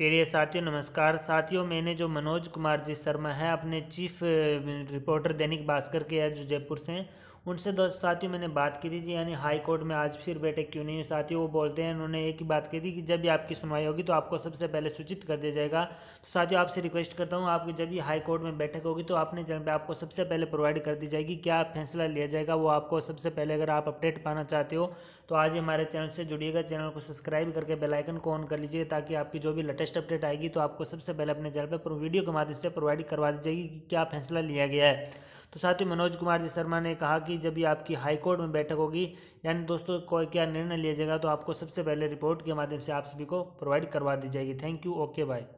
प्रिय साथियों नमस्कार साथियों मैंने जो मनोज कुमार जी शर्मा है अपने चीफ रिपोर्टर दैनिक भास्कर के हैं जो जयपुर से हैं उनसे दो साथियों मैंने बात की थी यानी हाई कोर्ट में आज फिर बैठे क्यों नहीं साथियों वो बोलते हैं उन्होंने एक ही बात कही थी कि जब भी आपकी सुनवाई होगी तो आपको सबसे पहले सूचित कर दिया जाएगा तो साथियों आपसे रिक्वेस्ट करता हूँ आपकी जब भी हाई कोर्ट में बैठक होगी तो आपने जन आपको सबसे पहले प्रोवाइड कर दी जाएगी क्या फैसला लिया जाएगा वो आपको सबसे पहले अगर आप अपडेट पाना चाहते हो तो आज हमारे चैनल से जुड़िएगा चैनल को सब्सक्राइब करके बेलाइकन को ऑन कर लीजिए ताकि आपकी जो भी लेटेस्ट लेटेस्ट अपडेट आएगी तो आपको सबसे पहले अपने चैनल पर वीडियो के माध्यम से प्रोवाइड करवा दी जाएगी कि क्या फैसला लिया गया है तो साथ ही मनोज कुमार जी शर्मा ने कहा कि जब भी आपकी हाईकोर्ट में बैठक होगी यानी दोस्तों कोई क्या निर्णय लिया जाएगा तो आपको सबसे पहले रिपोर्ट के माध्यम से आप सभी को प्रोवाइड करवा दी जाएगी थैंक यू ओके बाय